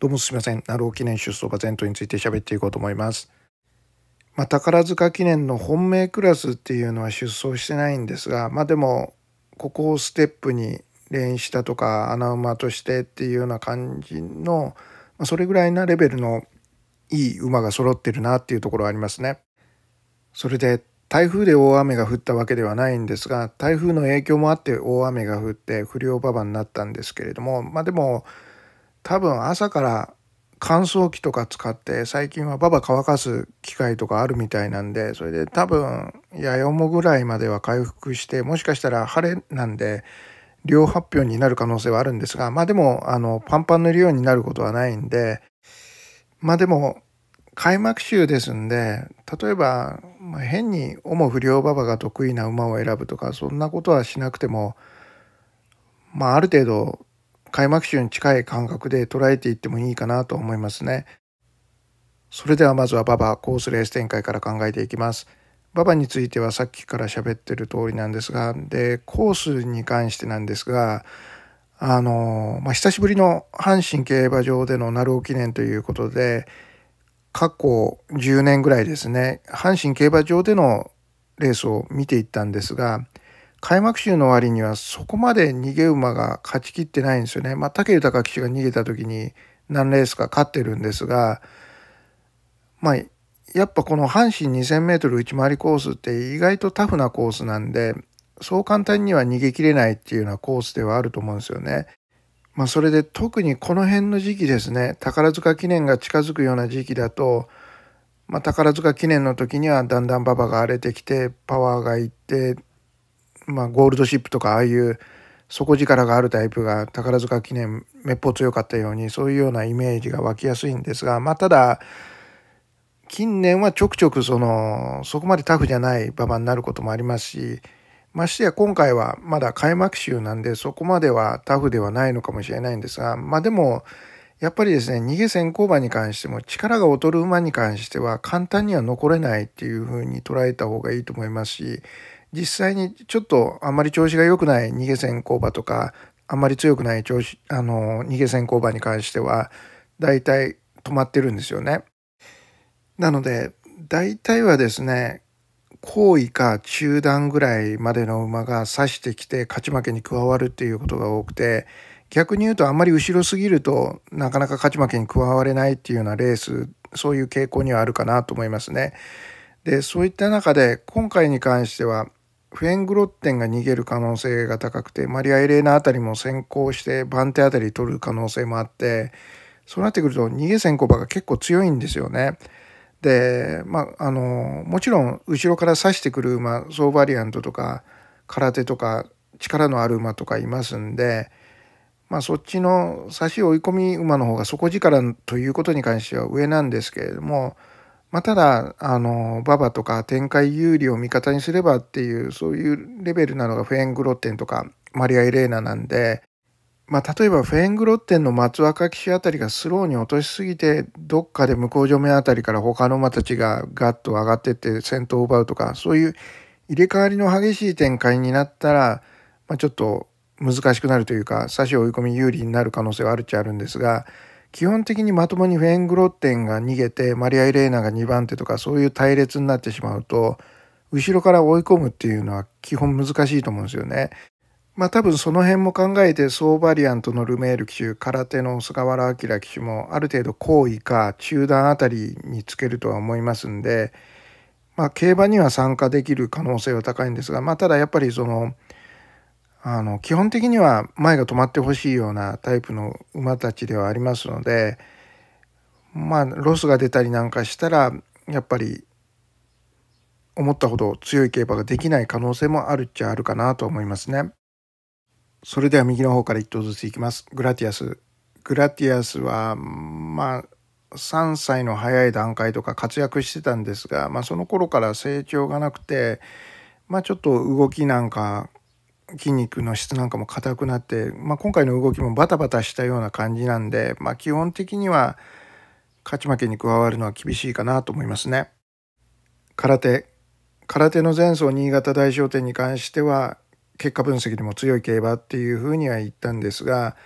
どうもすみません。ナロー記念出走馬前頭について喋っていこうと思います。まあ、宝塚記念の本命クラスっていうのは出走してないんですが、まあでも、ここをステップに練したとか穴馬としてっていうような感じの、まあ、それぐらいなレベルのいい馬が揃ってるなっていうところはありますね。それで台風で大雨が降ったわけではないんですが台風の影響もあって大雨が降って不良馬場になったんですけれどもまあでも多分朝から乾燥機とか使って最近はババ乾かす機械とかあるみたいなんでそれで多分八重もぐらいまでは回復してもしかしたら晴れなんで量発表になる可能性はあるんですがまあでもあのパンパンのうになることはないんでまあでも開幕週ですんで例えば、まあ、変に主不良馬場が得意な馬を選ぶとかそんなことはしなくてもまあある程度開幕週に近い感覚で捉えていってもいいかなと思いますね。それではまずは馬場コースレース展開から考えていきます。馬場についてはさっきから喋ってる通りなんですが、で、コースに関してなんですが、あの、まあ、久しぶりの阪神競馬場での鳴尾記念ということで、過去10年ぐらいですね、阪神競馬場でのレースを見ていったんですが、開幕週の終わりにはそこまで逃げ馬が勝ちきってないんですよね。まあ、武豊騎手が逃げた時に何レースか勝ってるんですが、まあ、やっぱこの阪神 2000m 内回りコースって意外とタフなコースなんで、そう簡単には逃げきれないっていうようなコースではあると思うんですよね。まあ、それで特にこの辺の時期ですね、宝塚記念が近づくような時期だと、まあ、宝塚記念の時にはだんだん馬場が荒れてきてパワーがいってまあ、ゴールドシップとかああいう底力があるタイプが宝塚記念めっぽう強かったようにそういうようなイメージが湧きやすいんですが、まあ、ただ近年はちょくちょくそのそこまでタフじゃない馬場になることもありますしましてや今回はまだ開幕週なんでそこまではタフではないのかもしれないんですがまあでもやっぱりですね逃げ先行馬に関しても力が劣る馬に関しては簡単には残れないっていうふうに捉えた方がいいと思いますし実際にちょっとあんまり調子が良くない逃げ線勾場とかあんまり強くない調子あの逃げ線勾場に関してはだいたい止まってるんですよね。なので大体はですね後位か中段ぐらいまでの馬が指してきて勝ち負けに加わるっていうことが多くて逆に言うとあんまり後ろすぎるとなかなか勝ち負けに加われないっていうようなレースそういう傾向にはあるかなと思いますね。でそういった中で今回に関してはフェングロッテンが逃げる可能性が高くて、マリア・エレーナあたりも先行して番手あたり取る可能性もあって、そうなってくると逃げ先行馬が結構強いんですよね。で、まあ、あの、もちろん後ろから刺してくる馬、ソーバリアントとか、空手とか、力のある馬とかいますんで、まあ、そっちの差し追い込み馬の方が底力ということに関しては上なんですけれども、まあ、ただ、あの、ババとか展開有利を味方にすればっていう、そういうレベルなのがフェーングロッテンとかマリア・エレーナなんで、まあ、例えばフェーングロッテンの松若騎手あたりがスローに落としすぎて、どっかで向こう上面あたりから他の馬たちがガッと上がってって先頭を奪うとか、そういう入れ替わりの激しい展開になったら、まあ、ちょっと難しくなるというか、差し追い込み有利になる可能性はあるっちゃあるんですが、基本的にまともにフェングロッテンが逃げてマリア・イレーナが2番手とかそういう隊列になってしまうと後ろから追い込むっていうのは基本難しいと思うんですよね。まあ多分その辺も考えてソーバリアントのルメール騎手空手の菅原明騎手もある程度後位か中段あたりにつけるとは思いますんで、まあ、競馬には参加できる可能性は高いんですが、まあ、ただやっぱりそのあの基本的には前が止まってほしいようなタイプの馬たちではありますのでまあロスが出たりなんかしたらやっぱり思ったほど強い競馬ができない可能性もあるっちゃあるかなと思いますね。それでは右の方から1頭ずついきます。グラティアス。グラティアスはまあ3歳の早い段階とか活躍してたんですが、まあ、その頃から成長がなくて、まあ、ちょっと動きなんか筋肉の質なんかも硬くなって、まあ、今回の動きもバタバタしたような感じなんで、まあ、基本的には勝ち負けに加わるのは厳しいかなと思いますね。空手空手の前走新潟大賞典に関しては結果分析でも強い競馬っていうふうには言ったんですが、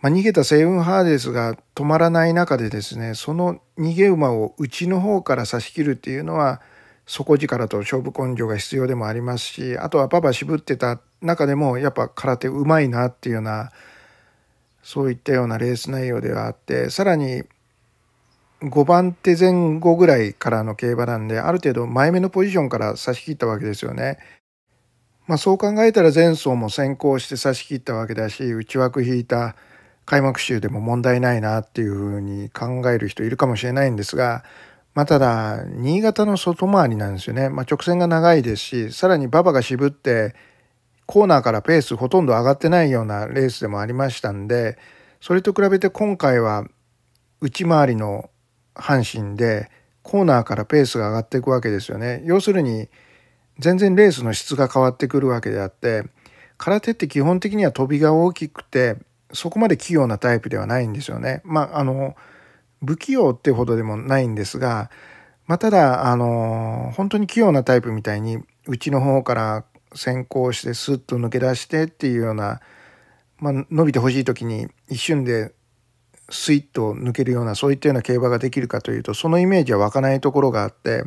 まあ、逃げたセイウンハーデスが止まらない中でですねその逃げ馬を内の方から差し切るっていうのは底力と勝負根性が必要でもありますしあとはパパ渋ってたっ中でもやっぱ空手うまいなっていうようなそういったようなレース内容ではあってさらに5番手前後ぐらいからの競馬なんである程度前目のポジションから差し切ったわけですよね。まあ、そう考えたら前走も先行して差し切ったわけだし内枠引いた開幕週でも問題ないなっていうふうに考える人いるかもしれないんですが、まあ、ただ新潟の外回りなんですよね、まあ、直線が長いですしさらに馬場が渋ってコーナーからペースほとんど上がってないようなレースでもありましたんで、それと比べて今回は内回りの阪神でコーナーからペースが上がっていくわけですよね。要するに全然レースの質が変わってくるわけであって、空手って基本的には飛びが大きくて、そこまで器用なタイプではないんですよね。まあ、あの、不器用ってほどでもないんですが、まあ、ただ、あの、本当に器用なタイプみたいに、うちの方から先行してスッと抜け出してっていうような、まあ、伸びてほしい時に一瞬でスイッと抜けるようなそういったような競馬ができるかというとそのイメージは湧かないところがあって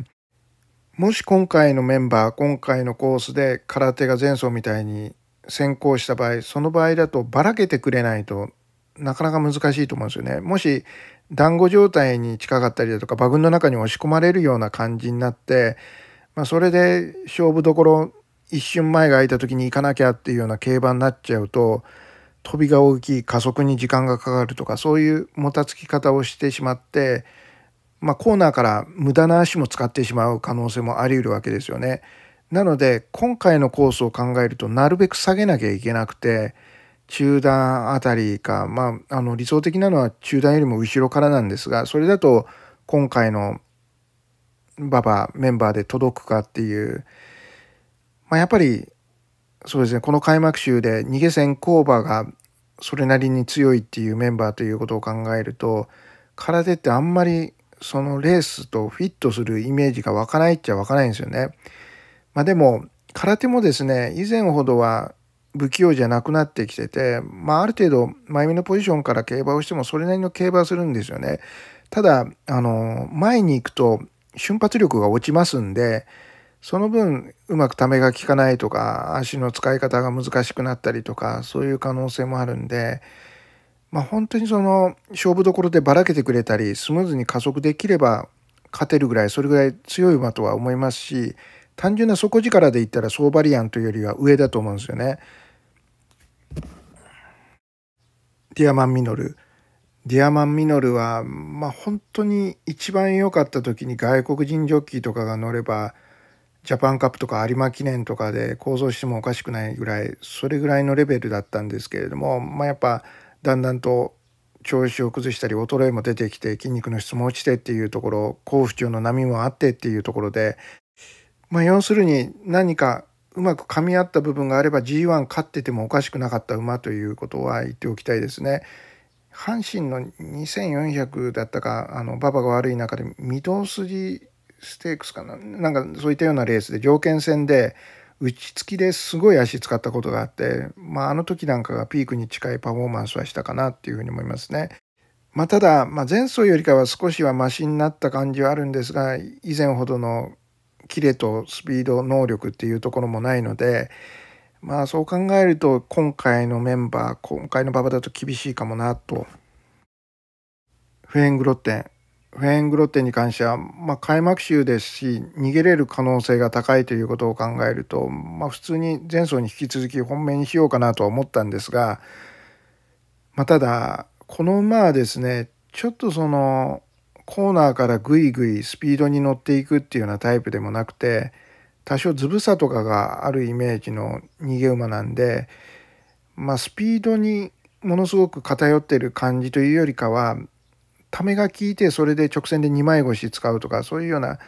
もし今回のメンバー今回のコースで空手が前走みたいに先行した場合その場合だとばらけてくれないとなかなか難しいと思うんですよね。もし団子状態に近かったりだとか馬群の中に押し込まれるような感じになって、まあ、それで勝負どころ一瞬前が空いた時に行かなきゃっていうような競馬になっちゃうと飛びが大きい加速に時間がかかるとかそういうもたつき方をしてしまって、まあ、コーナーから無駄な足も使ってしまう可能性もあり得るわけですよね。なので今回のコースを考えるとなるべく下げなきゃいけなくて中段あたりか、まあ、あの理想的なのは中段よりも後ろからなんですがそれだと今回の馬場メンバーで届くかっていうまあ、やっぱりそうですねこの開幕週で逃げ戦工場がそれなりに強いっていうメンバーということを考えると空手ってあんまりそのレースとフィットするイメージが湧かないっちゃ湧かないんですよね。まあ、でも空手もですね以前ほどは不器用じゃなくなってきてて、まあ、ある程度前目のポジションから競馬をしてもそれなりの競馬するんですよね。ただあの前に行くと瞬発力が落ちますんでその分うまくためが効かないとか足の使い方が難しくなったりとかそういう可能性もあるんで、まあ、本当にその勝負どころでばらけてくれたりスムーズに加速できれば勝てるぐらいそれぐらい強い馬とは思いますし単純な底力で言ったらソーバリアンというよりは上だと思うんですよね。ディアマンミノル。ディアマンミノルは、まあ、本当に一番良かった時に外国人ジョッキーとかが乗ればジャパンカップとか有馬記念とかで構造してもおかしくないぐらいそれぐらいのレベルだったんですけれども、まあ、やっぱだんだんと調子を崩したり衰えも出てきて筋肉の質も落ちてっていうところ好不調の波もあってっていうところで、まあ、要するに何かうまく噛み合った部分があれば G1 勝っててもおかしくなかった馬ということは言っておきたいですね。阪神の2400だったかあの馬場が悪い中で御堂筋ステークスかななんかそういったようなレースで条件戦で打ちつきですごい足使ったことがあって、まあ、あの時なんかがピークに近いパフォーマンスはしたかなっていうふうに思いますね。まあ、ただ、まあ、前走よりかは少しはマシになった感じはあるんですが以前ほどのキレとスピード能力っていうところもないので、まあ、そう考えると今回のメンバー今回の馬場だと厳しいかもなと。フェーングロッテンフェーングロッテに関しては、まあ、開幕週ですし逃げれる可能性が高いということを考えると、まあ、普通に前走に引き続き本命にしようかなとは思ったんですが、まあ、ただこの馬はですねちょっとそのコーナーからぐいぐいスピードに乗っていくっていうようなタイプでもなくて多少ずぶさとかがあるイメージの逃げ馬なんで、まあ、スピードにものすごく偏ってる感じというよりかはためが効いてそれで直線で2枚腰使うとかそういうような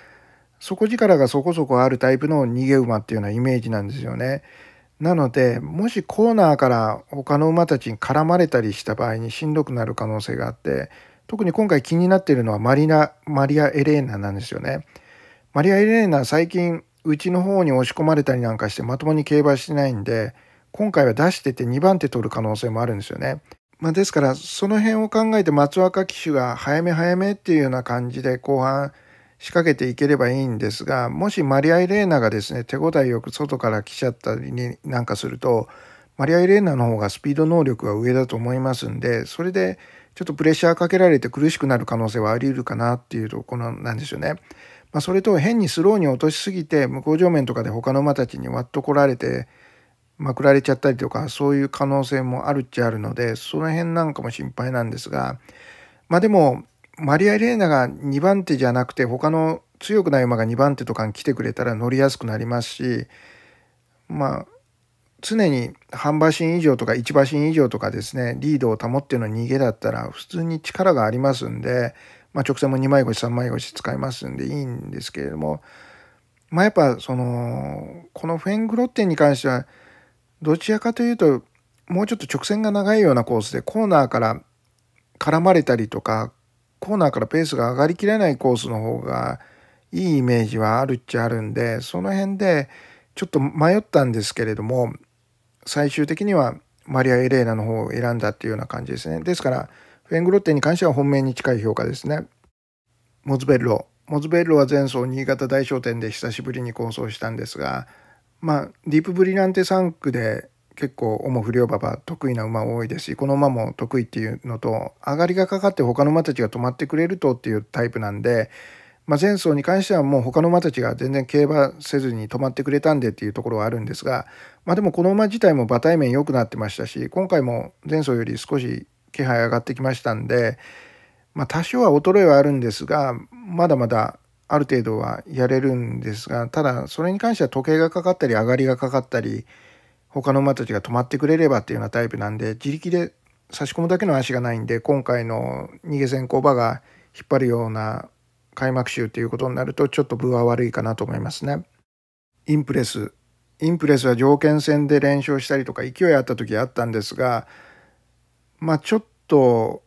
底力がそこそこあるタイプの逃げ馬っていうようなイメージなんですよね。なのでもしコーナーから他の馬たちに絡まれたりした場合にしんどくなる可能性があって特に今回気になっているのはマリナマリア・エレーナなんですよね。マリア・エレーナ最近うちの方に押し込まれたりなんかしてまともに競馬してないんで今回は出してて2番手取る可能性もあるんですよね。まあ、ですからその辺を考えて松若騎手が早め早めっていうような感じで後半仕掛けていければいいんですがもしマリア・イレーナがですね手応えよく外から来ちゃったりになんかするとマリア・イレーナの方がスピード能力は上だと思いますんでそれでちょっとプレッシャーかけられて苦しくなる可能性はあり得るかなっていうところなんですよね。まあ、それと変にスローに落としすぎて向こう上面とかで他の馬たちに割っとこられてまくられちゃったりとかそういう可能性もあるっちゃあるのでその辺なんかも心配なんですがまあでもマリア・エレーナが2番手じゃなくて他の強くない馬が2番手とかに来てくれたら乗りやすくなりますしまあ常に半馬身以上とか1馬身以上とかですねリードを保っての逃げだったら普通に力がありますんで、まあ、直線も2枚腰3枚腰使いますんでいいんですけれどもまあやっぱそのこのフェングロッテンに関してはどちらかというと、もうちょっと直線が長いようなコースでコーナーから絡まれたりとか、コーナーからペースが上がりきれないコースの方がいいイメージはあるっちゃあるんで、その辺でちょっと迷ったんですけれども、最終的にはマリア・エレーナの方を選んだっていうような感じですね。ですから、フェングロッテに関しては本命に近い評価ですね。モズベッロ。モズベッロは前走新潟大商店で久しぶりに構想したんですが、まあ、ディープブリランテ3区で結構、オモ不良馬場得意な馬多いですし、この馬も得意っていうのと、上がりがかかって他の馬たちが止まってくれるとっていうタイプなんで、まあ、前走に関してはもう他の馬たちが全然競馬せずに止まってくれたんでっていうところはあるんですが、まあ、でもこの馬自体も馬体面良くなってましたし今回も前走より少し気配上がってきましたんで、まあ、多少は衰えはあるんですがまだまだある程度はやれるんですが、ただそれに関しては時計がかかったり上がりがかかったり、他の馬たちが止まってくれればっていうようなタイプなんで、自力で差し込むだけの足がないんで、今回の逃げ先行馬が引っ張るような開幕週ということになると、ちょっと分は悪いかなと思いますね。インプレス。インプレスは条件戦で連勝したりとか勢いあった時あったんですが、まあちょっと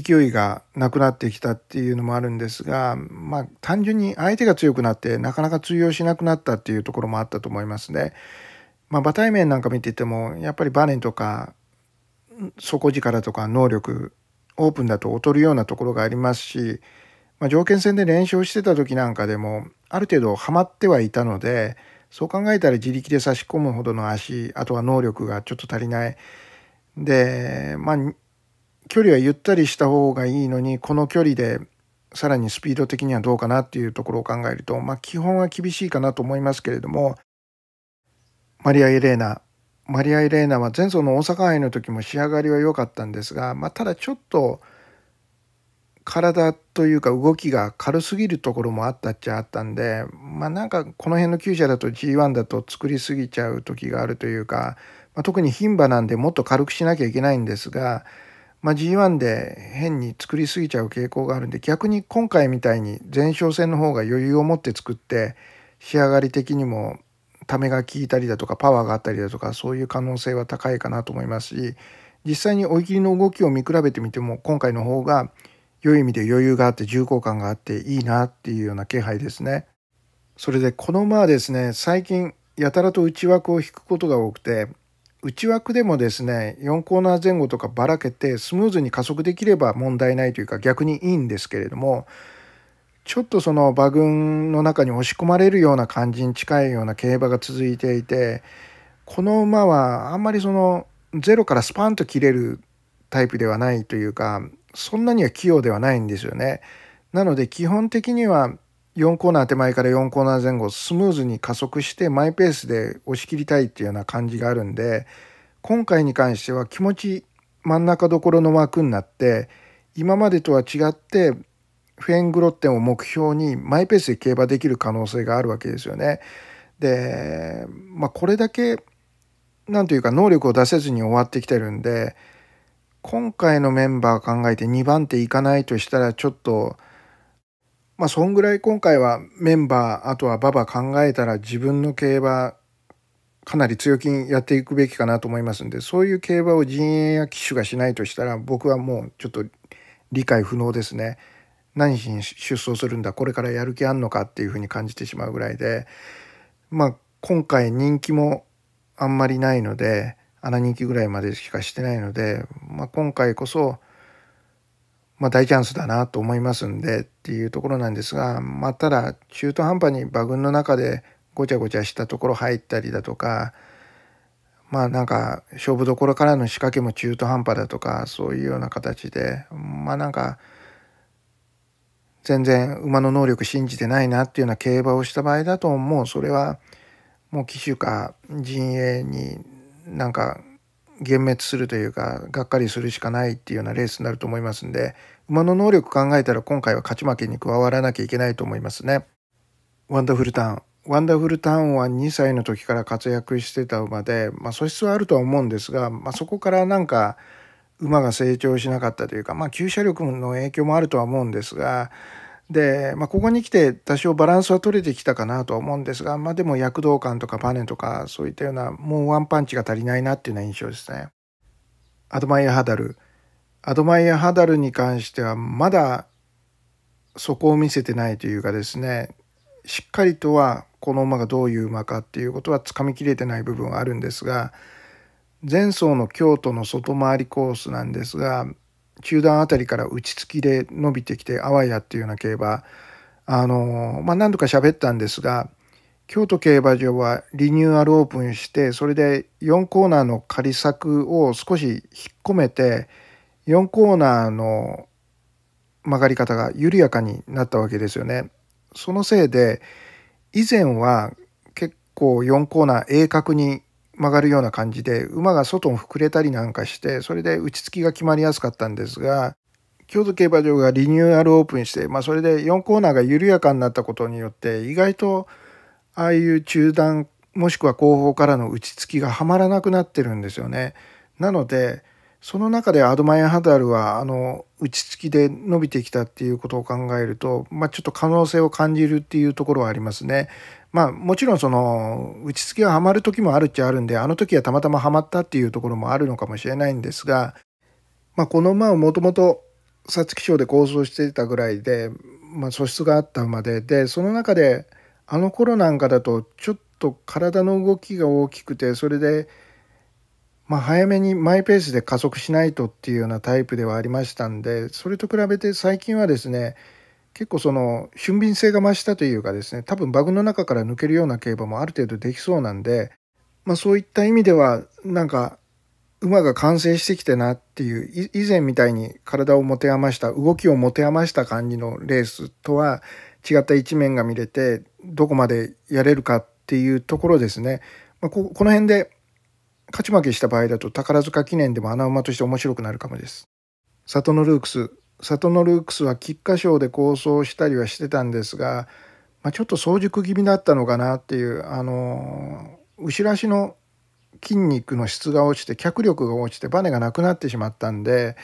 勢いがなくなってきたっていうのもあるんですが、まあ、単純に相手が強くなってなかなか通用しなくなったっていうところもあったと思いますね。まあ、馬体面なんか見ててもやっぱりバネとか底力とか能力オープンだと劣るようなところがありますし、まあ、条件戦で連勝してた時なんかでもある程度はまってはいたのでそう考えたら自力で差し込むほどの足あとは能力がちょっと足りない。でまあ距離はゆったりした方がいいのにこの距離でさらにスピード的にはどうかなっていうところを考えると、まあ、基本は厳しいかなと思いますけれどもマリア・エレーナマリア・エレーナは前走の大阪杯の時も仕上がりは良かったんですが、まあ、ただちょっと体というか動きが軽すぎるところもあったっちゃあったんでまあなんかこの辺の厩舎だと G1 だと作りすぎちゃう時があるというか、まあ、特に牝馬なんでもっと軽くしなきゃいけないんですがまあ、G1 で変に作りすぎちゃう傾向があるんで逆に今回みたいに前哨戦の方が余裕を持って作って仕上がり的にもためが効いたりだとかパワーがあったりだとかそういう可能性は高いかなと思いますし実際に追い切りの動きを見比べてみても今回の方が良い意味で余裕があって重厚感があっていいなっていうような気配ですね。それでこのまあですね最近やたらと内枠を引くことが多くて内枠でもですね4コーナー前後とかばらけてスムーズに加速できれば問題ないというか逆にいいんですけれどもちょっとその馬群の中に押し込まれるような感じに近いような競馬が続いていてこの馬はあんまりそのゼロからスパンと切れるタイプではないというかそんなには器用ではないんですよね。なので基本的には4コーナー手前から4コーナー前後スムーズに加速してマイペースで押し切りたいっていうような感じがあるんで今回に関しては気持ち真ん中どころの枠になって今までとは違ってフェーングロッテンを目標にマイペースで競馬できる可能性があるわけですよね。で、まあ、これだけ何というか能力を出せずに終わってきてるんで今回のメンバー考えて2番手いかないとしたらちょっと。まあそんぐらい今回はメンバーあとは馬場考えたら自分の競馬かなり強気にやっていくべきかなと思いますんでそういう競馬を陣営や騎手がしないとしたら僕はもうちょっと理解不能ですね。何しに出走するんだこれからやる気あんのかっていうふうに感じてしまうぐらいでまあ今回人気もあんまりないので穴人気ぐらいまでしかしてないので、まあ、今回こそまあ、大チャンスだなと思いますんでっていうところなんですが、まあ、ただ中途半端に馬群の中でごちゃごちゃしたところ入ったりだとかまあなんか勝負どころからの仕掛けも中途半端だとかそういうような形でまあなんか全然馬の能力信じてないなっていうような競馬をした場合だともうそれはもう騎手か陣営になんか幻滅するというかがっかりするしかないっていうようなレースになると思いますんで馬の能力考えたら今回は勝ち負けに加わらなきゃいけないと思いますね。ワンダフルターン。ワンダフルターンは2歳の時から活躍してた馬で、まあ、素質はあるとは思うんですが、まあ、そこからなんか馬が成長しなかったというか、まあ、厩車力の影響もあるとは思うんですが、で、まあ、ここに来て多少バランスは取れてきたかなとは思うんですが、まあ、でも躍動感とかパネとかそういったようなもうワンパンチが足りないなっていうような印象ですね。アドマイア・ハダルアドマイヤ・ハダルに関してはまだそこを見せてないというかですねしっかりとはこの馬がどういう馬かっていうことはつかみきれてない部分はあるんですが前走の京都の外回りコースなんですが中段あたりから打ち付きで伸びてきてあわやっていうような競馬あのまあ何度か喋ったんですが京都競馬場はリニューアルオープンしてそれで4コーナーの仮作を少し引っ込めて4コーナーの曲がり方が緩やかになったわけですよね。そのせいで以前は結構4コーナー鋭角に曲がるような感じで馬が外を膨れたりなんかしてそれで打ち付きが決まりやすかったんですが京都競馬場がリニューアルオープンして、まあ、それで4コーナーが緩やかになったことによって意外とああいう中段もしくは後方からの打ち付きがはまらなくなってるんですよね。なのでその中でアドマイア・ハダルは、あの、打ち付きで伸びてきたっていうことを考えると、まあ、ちょっと可能性を感じるっていうところはありますね。まあ、もちろんその、打ち付きがハマる時もあるっちゃあるんで、あの時はたまたまハマったっていうところもあるのかもしれないんですが、まあ、この馬をもともと、皐月賞で構想してたぐらいで、まあ、素質があった馬で、で、その中で、あの頃なんかだと、ちょっと体の動きが大きくて、それで、まあ、早めにマイペースで加速しないとっていうようなタイプではありましたんでそれと比べて最近はですね結構その俊敏性が増したというかですね多分バグの中から抜けるような競馬もある程度できそうなんで、まあ、そういった意味ではなんか馬が完成してきてなっていう以前みたいに体を持て余した動きを持て余した感じのレースとは違った一面が見れてどこまでやれるかっていうところですね。まあ、ここの辺で勝ち負けした場合だと宝塚記念でも穴馬として面白くなるかもです。里のルークス。里のルークスは菊花賞で構想したりはしてたんですが、まあ、ちょっと早熟気味だったのかなっていう、あのー、後ろ足の筋肉の質が落ちて脚力が落ちてバネがなくなってしまったんで、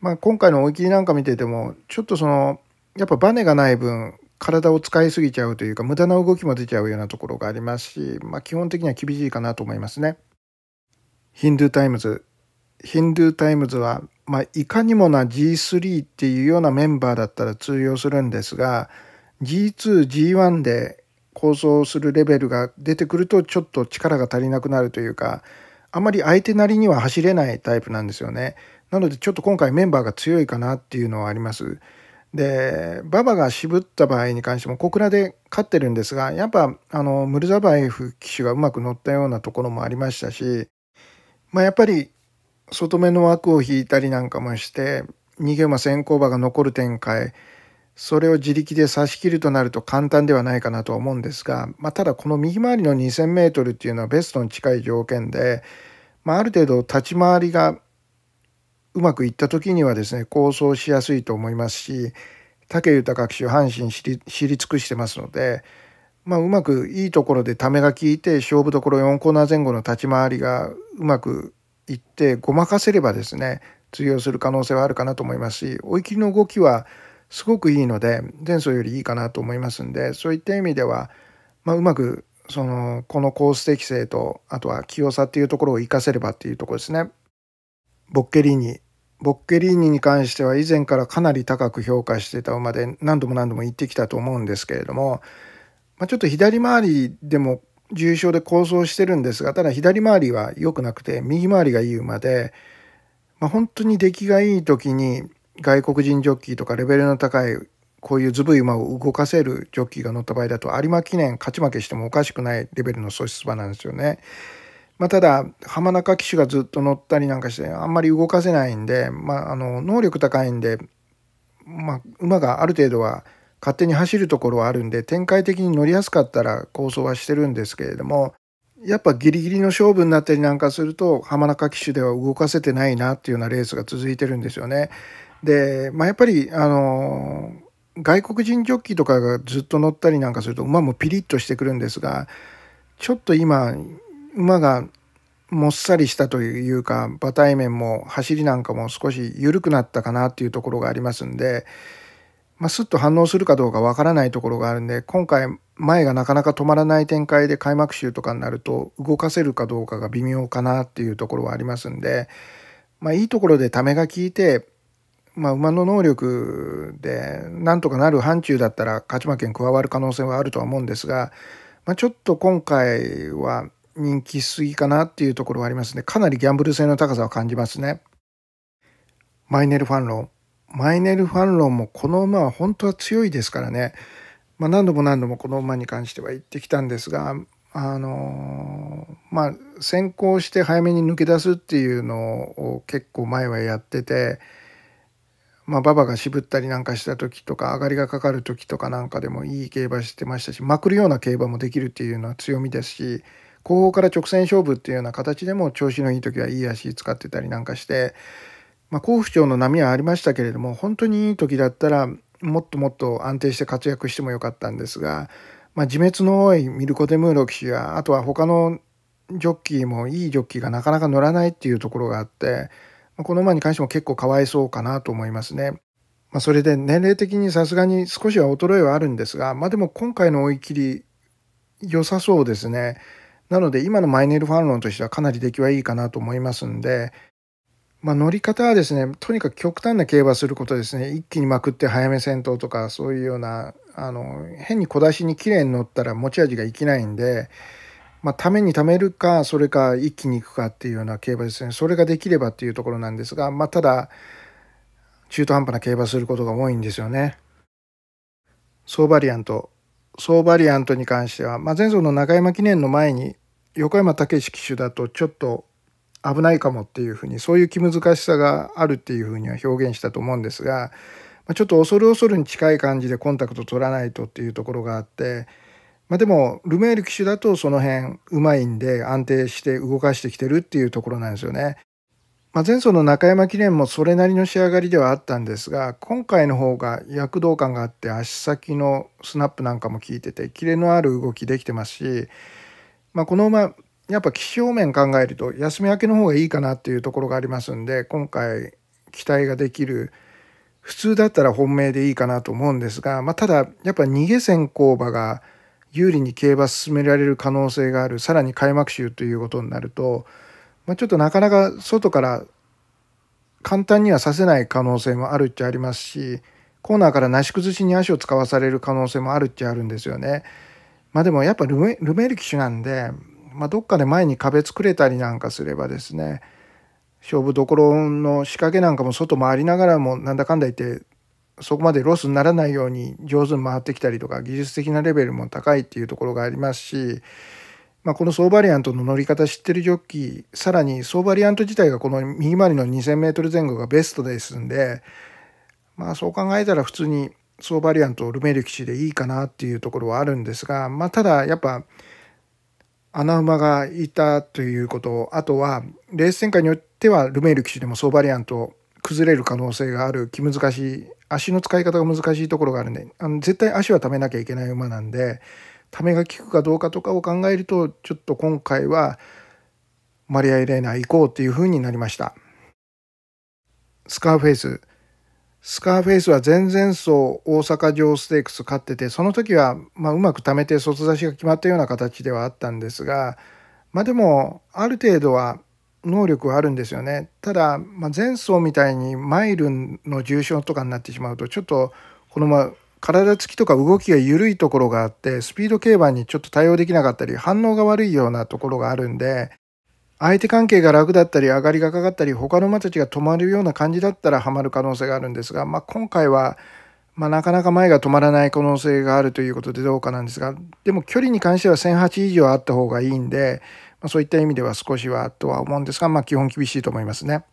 まあ、今回の追い切りなんか見ててもちょっとそのやっぱバネがない分体を使いすぎちゃうというか無駄な動きも出ちゃうようなところがありますし、まあ、基本的には厳しいかなと思いますね。ヒンドゥータイムズ。ヒンドゥータイムズは、まあ、いかにもな G3 っていうようなメンバーだったら通用するんですが、G2、G1 で構想するレベルが出てくるとちょっと力が足りなくなるというか、あまり相手なりには走れないタイプなんですよね。なのでちょっと今回メンバーが強いかなっていうのはあります。で、馬場が渋った場合に関しても小倉で勝ってるんですが、やっぱあのムルザバエフ騎手がうまく乗ったようなところもありましたし、まあ、やっぱり外目の枠を引いたりなんかもして逃げ馬先行馬が残る展開それを自力で差し切るとなると簡単ではないかなと思うんですが、まあ、ただこの右回りの 2,000m っていうのはベストに近い条件で、まあ、ある程度立ち回りがうまくいった時にはですね構想しやすいと思いますし武豊騎手阪神知り知り尽くしてますので。まあ、うまくいいところでためが効いて勝負どころ4コーナー前後の立ち回りがうまくいってごまかせればですね通用する可能性はあるかなと思いますし追い切りの動きはすごくいいので前走よりいいかなと思いますんでそういった意味では、まあ、うまくそのこのコース適性とあとは器用さっていうところを生かせればっていうところですね。ボッケリーニボッケリーニに関しては以前からかなり高く評価してた馬で何度も何度も言ってきたと思うんですけれどもまあ、ちょっと左回りでも重症で構想してるんですが、ただ左回りは良くなくて、右回りがいい馬で、まあ、本当に出来がいい時に外国人ジョッキーとかレベルの高いこういうずぶい馬を動かせるジョッキーが乗った場合だと有馬記念勝ち負けしてもおかしくないレベルの素質馬なんですよね。まあ、ただ浜中騎手がずっと乗ったりなんかしてあんまり動かせないんで、まあ、あの能力高いんで、まあ、馬がある程度は勝手に走るところはあるんで展開的に乗りやすかったら構想はしてるんですけれどもやっぱギリギリの勝負になったりなんかすると浜中騎手では動かせてないなっていうようなレースが続いてるんですよね。で、まあ、やっぱりあの外国人ジョッキーとかがずっと乗ったりなんかすると馬もピリッとしてくるんですがちょっと今馬がもっさりしたというか馬体面も走りなんかも少し緩くなったかなっていうところがありますんで。まあ、スッと反応するかどうかわからないところがあるんで、今回前がなかなか止まらない展開で開幕週とかになると動かせるかどうかが微妙かなっていうところはありますんで、まあ、いいところでためが効いて、まあ、馬の能力でなんとかなる範疇だったら勝ち負けに加わる可能性はあるとは思うんですが、まあ、ちょっと今回は人気すぎかなっていうところはありますね。かなりギャンブル性の高さは感じますね。マイネルファンローマイネル・ファンロンもこの馬は本当は強いですからね、まあ、何度も何度もこの馬に関しては言ってきたんですが、あのー、まあ、先行して早めに抜け出すっていうのを結構前はやってて、まあ、馬場が渋ったりなんかした時とか上がりがかかる時とかなんかでもいい競馬してましたしまくるような競馬もできるっていうのは強みですし後方から直線勝負っていうような形でも調子のいい時はいい足使ってたりなんかして。まあ、好不調の波はありましたけれども本当にいい時だったらもっともっと安定して活躍してもよかったんですが、まあ、自滅の多いミルコ・デムーロ騎手やあとは他のジョッキーもいいジョッキーがなかなか乗らないっていうところがあって、まあ、この馬に関しても結構かわいそうかなと思いますね。まあ、それで年齢的にさすがに少しは衰えはあるんですが、まあ、でも今回の追い切り良さそうですね。なので今のマイネル・ファンロンとしてはかなり出来はいいかなと思いますんで、まあ、乗り方はですね、とにかく極端な競馬することですね。一気にまくって早め戦闘とか、そういうような、あの、変に小出しに綺麗に乗ったら持ち味が生きないんで、まあ、ために貯めるか、それか一気に行くかっていうような競馬ですね。それができればっていうところなんですが、まあ、ただ、中途半端な競馬することが多いんですよね。ソーバリアント。ソーバリアントに関しては、まあ、前走の中山記念の前に、横山武史騎手だとちょっと危ないかもっていうふうにそういう気難しさがあるっていうふうには表現したと思うんですがちょっと恐る恐るに近い感じでコンタクト取らないとっていうところがあって、まあ、でもルメール騎手だとその辺うまいんで安定して動かしてきてるっていうところなんですよね。まあ、前走の中山記念もそれなりの仕上がりではあったんですが今回の方が躍動感があって足先のスナップなんかも効いててキレのある動きできてますし、まあ、この馬やっぱ気象面考えると休み明けの方がいいかなっていうところがありますんで今回期待ができる普通だったら本命でいいかなと思うんですが、まあ、ただやっぱ逃げ先行馬が有利に競馬進められる可能性があるさらに開幕週ということになると、まあ、ちょっとなかなか外から簡単にはさせない可能性もあるっちゃありますしコーナーからなし崩しに足を使わされる可能性もあるっちゃあるんですよね。まあ、でもやっぱルメル騎手なんでまあ、どっかで前に壁作れたりなんかすればですね勝負どころの仕掛けなんかも外回りながらもなんだかんだ言ってそこまでロスにならないように上手に回ってきたりとか技術的なレベルも高いっていうところがありますし、まあ、このソーバリアントの乗り方知ってるジョッキーさらにソーバリアント自体がこの右回りの 2,000m 前後がベストですんで、まあ、そう考えたら普通にソーバリアントルメル騎士でいいかなっていうところはあるんですが、まあ、ただやっぱ穴馬がいたということあとはレース展開によってはルメール騎手でもソーバリアンと崩れる可能性がある気難しい足の使い方が難しいところがあるんであの絶対足はためなきゃいけない馬なんでためが効くかどうかとかを考えるとちょっと今回はマリア・エレーナ行こうっていう風になりました。スカーフェイススカーフェイスは前々走大阪城ステークス勝ってて、その時は、まうまく貯めて卒出しが決まったような形ではあったんですが、まあ、でも、ある程度は能力はあるんですよね。ただ、ま前走みたいにマイルの重傷とかになってしまうと、ちょっとこのまま体つきとか動きが緩いところがあって、スピード競馬にちょっと対応できなかったり、反応が悪いようなところがあるんで、相手関係が楽だったり上がりがかかったり他の馬たちが止まるような感じだったらハマる可能性があるんですが、まあ、今回は、まあ、なかなか前が止まらない可能性があるということでどうかなんですがでも距離に関しては1008以上あった方がいいんで、まあ、そういった意味では少しはとは思うんですが、まあ、基本厳しいと思いますね。